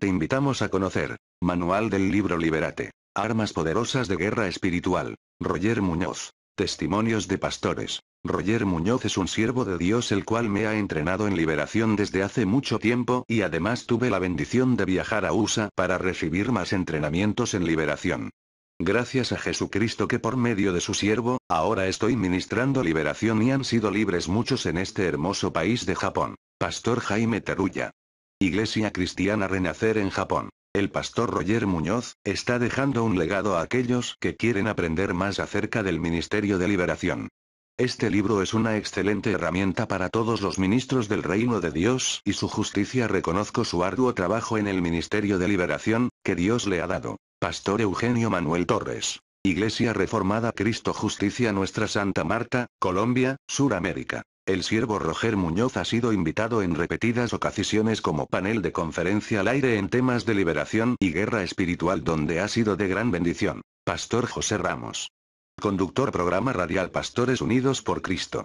Te invitamos a conocer. Manual del libro Liberate. Armas poderosas de guerra espiritual. Roger Muñoz. Testimonios de pastores. Roger Muñoz es un siervo de Dios el cual me ha entrenado en liberación desde hace mucho tiempo y además tuve la bendición de viajar a USA para recibir más entrenamientos en liberación. Gracias a Jesucristo que por medio de su siervo, ahora estoy ministrando liberación y han sido libres muchos en este hermoso país de Japón. Pastor Jaime Teruya. Iglesia Cristiana Renacer en Japón. El pastor Roger Muñoz, está dejando un legado a aquellos que quieren aprender más acerca del Ministerio de Liberación. Este libro es una excelente herramienta para todos los ministros del reino de Dios y su justicia. Reconozco su arduo trabajo en el Ministerio de Liberación, que Dios le ha dado. Pastor Eugenio Manuel Torres. Iglesia Reformada Cristo Justicia Nuestra Santa Marta, Colombia, Suramérica. El siervo Roger Muñoz ha sido invitado en repetidas ocasiones como panel de conferencia al aire en temas de liberación y guerra espiritual donde ha sido de gran bendición. Pastor José Ramos. Conductor programa radial Pastores Unidos por Cristo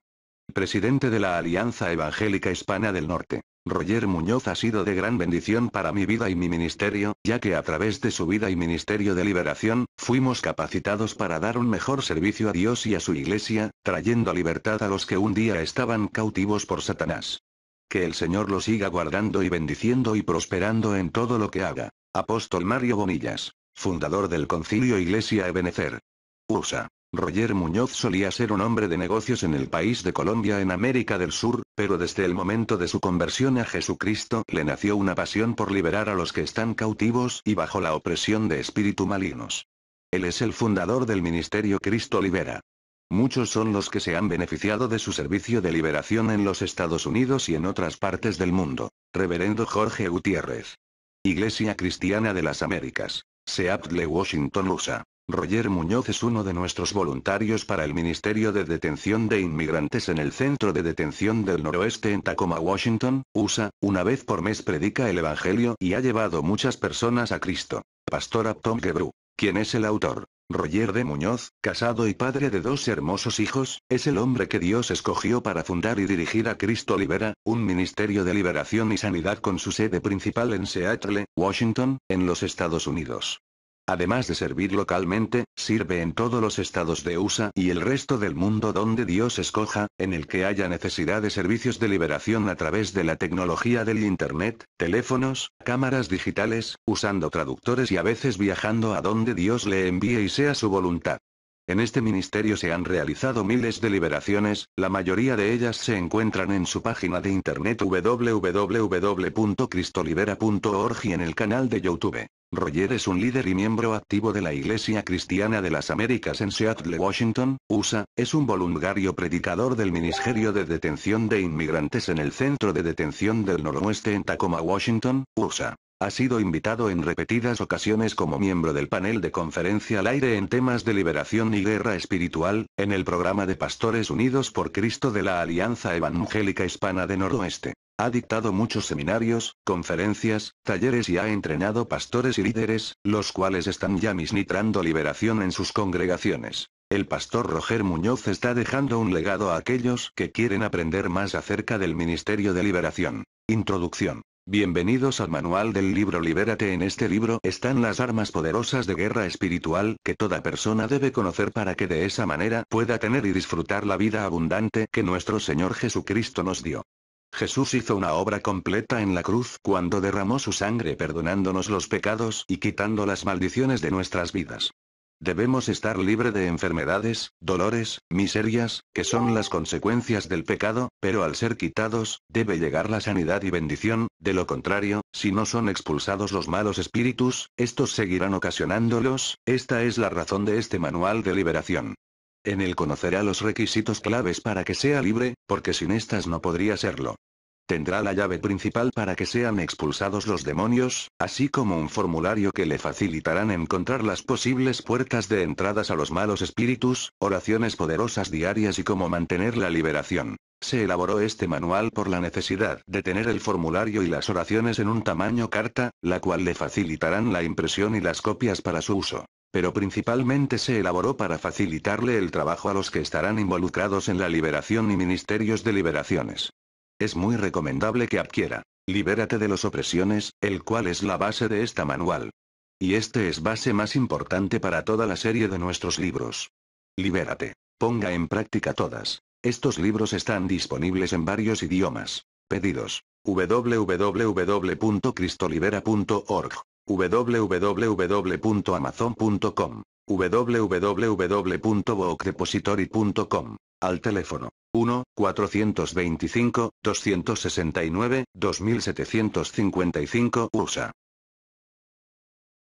presidente de la Alianza Evangélica Hispana del Norte. Roger Muñoz ha sido de gran bendición para mi vida y mi ministerio, ya que a través de su vida y ministerio de liberación, fuimos capacitados para dar un mejor servicio a Dios y a su iglesia, trayendo libertad a los que un día estaban cautivos por Satanás. Que el Señor lo siga guardando y bendiciendo y prosperando en todo lo que haga. Apóstol Mario Bonillas. Fundador del Concilio Iglesia Ebenecer. USA. Roger Muñoz solía ser un hombre de negocios en el país de Colombia en América del Sur, pero desde el momento de su conversión a Jesucristo le nació una pasión por liberar a los que están cautivos y bajo la opresión de espíritu malignos. Él es el fundador del ministerio Cristo Libera. Muchos son los que se han beneficiado de su servicio de liberación en los Estados Unidos y en otras partes del mundo. Reverendo Jorge Gutiérrez. Iglesia Cristiana de las Américas. Seattle, Washington, USA. Roger Muñoz es uno de nuestros voluntarios para el Ministerio de Detención de Inmigrantes en el Centro de Detención del Noroeste en Tacoma, Washington, USA. Una vez por mes predica el Evangelio y ha llevado muchas personas a Cristo. Pastor Tom Gebru, quien es el autor. Roger de Muñoz, casado y padre de dos hermosos hijos, es el hombre que Dios escogió para fundar y dirigir a Cristo Libera, un ministerio de liberación y sanidad con su sede principal en Seattle, Washington, en los Estados Unidos. Además de servir localmente, sirve en todos los estados de USA y el resto del mundo donde Dios escoja, en el que haya necesidad de servicios de liberación a través de la tecnología del Internet, teléfonos, cámaras digitales, usando traductores y a veces viajando a donde Dios le envíe y sea su voluntad. En este ministerio se han realizado miles de liberaciones, la mayoría de ellas se encuentran en su página de internet www.cristolibera.org y en el canal de YouTube. Roger es un líder y miembro activo de la Iglesia Cristiana de las Américas en Seattle, Washington, USA, es un voluntario predicador del Ministerio de Detención de Inmigrantes en el Centro de Detención del Noroeste en Tacoma, Washington, USA. Ha sido invitado en repetidas ocasiones como miembro del panel de conferencia al aire en temas de liberación y guerra espiritual, en el programa de Pastores Unidos por Cristo de la Alianza Evangélica Hispana de Noroeste. Ha dictado muchos seminarios, conferencias, talleres y ha entrenado pastores y líderes, los cuales están ya misnitrando liberación en sus congregaciones. El pastor Roger Muñoz está dejando un legado a aquellos que quieren aprender más acerca del Ministerio de Liberación. Introducción. Bienvenidos al manual del libro Libérate. En este libro están las armas poderosas de guerra espiritual que toda persona debe conocer para que de esa manera pueda tener y disfrutar la vida abundante que nuestro Señor Jesucristo nos dio. Jesús hizo una obra completa en la cruz cuando derramó su sangre perdonándonos los pecados y quitando las maldiciones de nuestras vidas. Debemos estar libre de enfermedades, dolores, miserias, que son las consecuencias del pecado, pero al ser quitados, debe llegar la sanidad y bendición, de lo contrario, si no son expulsados los malos espíritus, estos seguirán ocasionándolos, esta es la razón de este manual de liberación. En él conocerá los requisitos claves para que sea libre, porque sin estas no podría serlo. Tendrá la llave principal para que sean expulsados los demonios, así como un formulario que le facilitarán encontrar las posibles puertas de entradas a los malos espíritus, oraciones poderosas diarias y cómo mantener la liberación. Se elaboró este manual por la necesidad de tener el formulario y las oraciones en un tamaño carta, la cual le facilitarán la impresión y las copias para su uso. Pero principalmente se elaboró para facilitarle el trabajo a los que estarán involucrados en la liberación y ministerios de liberaciones es muy recomendable que adquiera. Libérate de las opresiones, el cual es la base de esta manual. Y este es base más importante para toda la serie de nuestros libros. Libérate. Ponga en práctica todas. Estos libros están disponibles en varios idiomas. Pedidos. www.cristolibera.org www.amazon.com www.bookdepository.com al teléfono. 1-425-269-2755 USA.